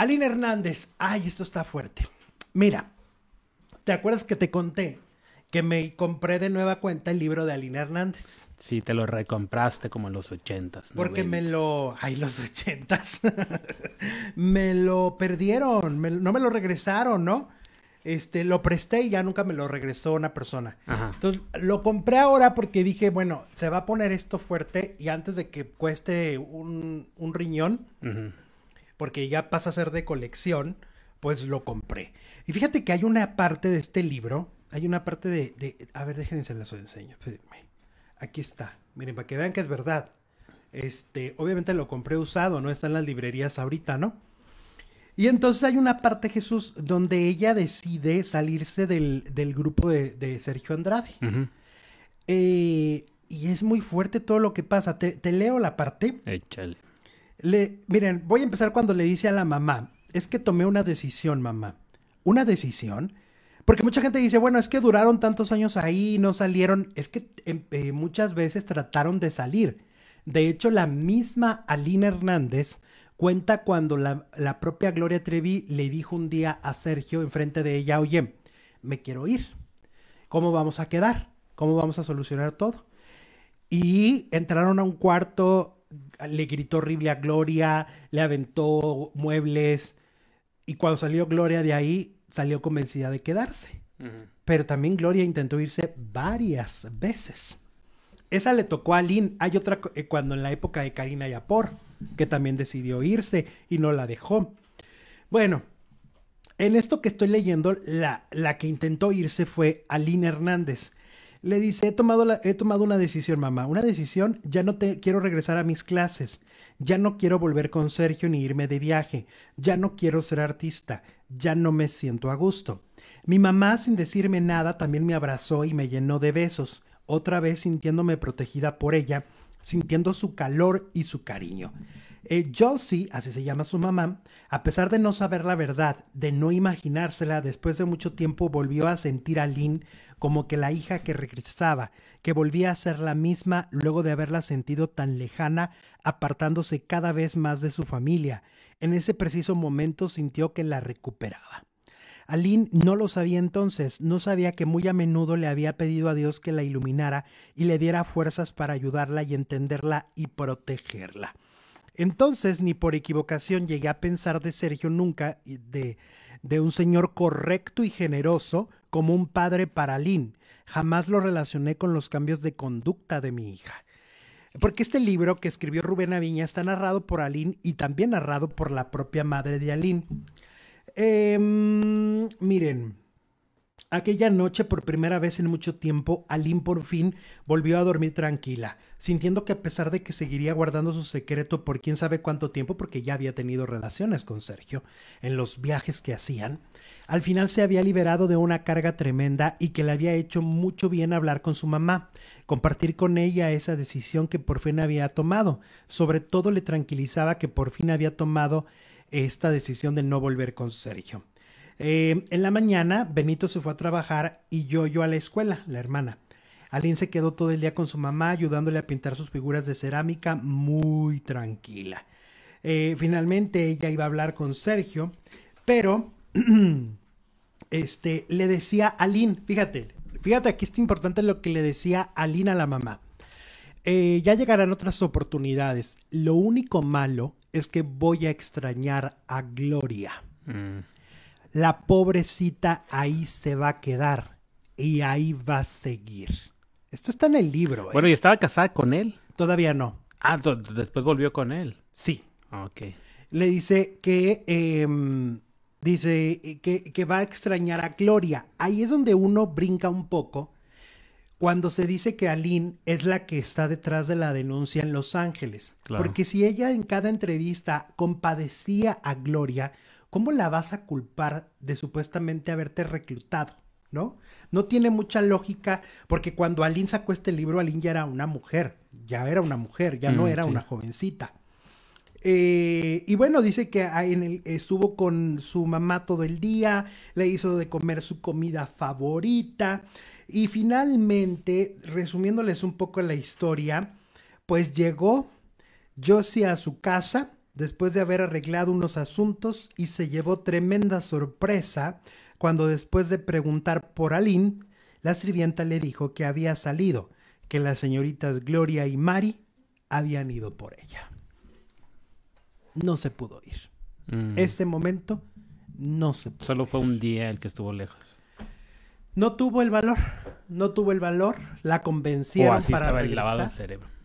Aline Hernández, ay, esto está fuerte. Mira, ¿te acuerdas que te conté que me compré de nueva cuenta el libro de Aline Hernández. Sí, te lo recompraste como en los ochentas. Porque me lo... Ay, los ochentas. me lo perdieron, no me lo regresaron, ¿no? Este, lo presté y ya nunca me lo regresó una persona. Entonces, lo compré ahora porque dije, bueno, se va a poner esto fuerte y antes de que cueste un, riñón, porque ya pasa a ser de colección, pues lo compré. Y fíjate que hay una parte de este libro, hay una parte de, a ver, déjenme se las enseño. Aquí está, miren, para que vean que es verdad. Este, obviamente lo compré usado, no está en las librerías ahorita, ¿no? Y entonces hay una parte, Jesús, donde ella decide salirse del, grupo de, Sergio Andrade. Eh, y es muy fuerte todo lo que pasa. Te, leo la parte. Échale miren, voy a empezar cuando le dice a la mamá, es que tomé una decisión, mamá. ¿Una decisión? Porque mucha gente dice, bueno, es que duraron tantos años ahí, y no salieron. Es que em, eh, muchas veces trataron de salir. De hecho, la misma Alina Hernández cuenta cuando la, la propia Gloria Trevi le dijo un día a Sergio enfrente de ella, oye, me quiero ir. ¿Cómo vamos a quedar? ¿Cómo vamos a solucionar todo? Y entraron a un cuarto le gritó horrible a Gloria, le aventó muebles. Y cuando salió Gloria de ahí, salió convencida de quedarse. Pero también Gloria intentó irse varias veces. Esa le tocó a Lynn. Hay otra eh, cuando en la época de Karina Yapor, que también decidió irse y no la dejó. Bueno, en esto que estoy leyendo, la, la que intentó irse fue Aline Hernández le dice, he tomado, la, he tomado una decisión, mamá, una decisión, ya no te quiero regresar a mis clases, ya no quiero volver con Sergio ni irme de viaje, ya no quiero ser artista, ya no me siento a gusto. Mi mamá, sin decirme nada, también me abrazó y me llenó de besos, otra vez sintiéndome protegida por ella sintiendo su calor y su cariño. Eh, Josie, así se llama su mamá, a pesar de no saber la verdad, de no imaginársela, después de mucho tiempo volvió a sentir a Lynn como que la hija que regresaba, que volvía a ser la misma luego de haberla sentido tan lejana, apartándose cada vez más de su familia. En ese preciso momento sintió que la recuperaba. Aline no lo sabía entonces, no sabía que muy a menudo le había pedido a Dios que la iluminara y le diera fuerzas para ayudarla y entenderla y protegerla. Entonces, ni por equivocación llegué a pensar de Sergio nunca de, de un señor correcto y generoso como un padre para Aline. Jamás lo relacioné con los cambios de conducta de mi hija. Porque este libro que escribió Rubén Aviña está narrado por Aline y también narrado por la propia madre de Aline. Eh, miren, aquella noche por primera vez en mucho tiempo, Aline por fin volvió a dormir tranquila, sintiendo que a pesar de que seguiría guardando su secreto por quién sabe cuánto tiempo, porque ya había tenido relaciones con Sergio en los viajes que hacían, al final se había liberado de una carga tremenda y que le había hecho mucho bien hablar con su mamá, compartir con ella esa decisión que por fin había tomado. Sobre todo le tranquilizaba que por fin había tomado esta decisión de no volver con Sergio. Eh, en la mañana, Benito se fue a trabajar y yo, yo a la escuela, la hermana. Aline se quedó todo el día con su mamá ayudándole a pintar sus figuras de cerámica muy tranquila. Eh, finalmente ella iba a hablar con Sergio, pero este, le decía a Aline, fíjate, fíjate aquí es importante lo que le decía Aline a la mamá. Eh, ya llegarán otras oportunidades. Lo único malo es que voy a extrañar a Gloria. Mm. La pobrecita ahí se va a quedar y ahí va a seguir. Esto está en el libro. ¿eh? Bueno, ¿y estaba casada con él? Todavía no. Ah, después volvió con él. Sí. Ok. Le dice que... Em, dice que va a extrañar a Gloria. Ahí es donde uno brinca un poco cuando se dice que Aline es la que está detrás de la denuncia en Los Ángeles. Porque si ella en cada entrevista compadecía a Gloria, ¿cómo la vas a culpar de supuestamente haberte reclutado? ¿No? No tiene mucha lógica, porque cuando Aline sacó este libro, Aline ya era una mujer, ya era una mujer, ya no mm, era una jovencita. Eh, y bueno, dice que ah, estuvo con su mamá todo el día, le hizo de comer su comida favorita. Y finalmente, resumiéndoles un poco la historia, pues llegó Josie a su casa después de haber arreglado unos asuntos y se llevó tremenda sorpresa cuando después de preguntar por Aline, la sirvienta le dijo que había salido, que las señoritas Gloria y Mari habían ido por ella. No se pudo ir. Mm. Ese momento no se pudo. Solo fue un día el que estuvo lejos. No tuvo el valor no tuvo el valor, la convencieron o así para estaba el lavado cerebro.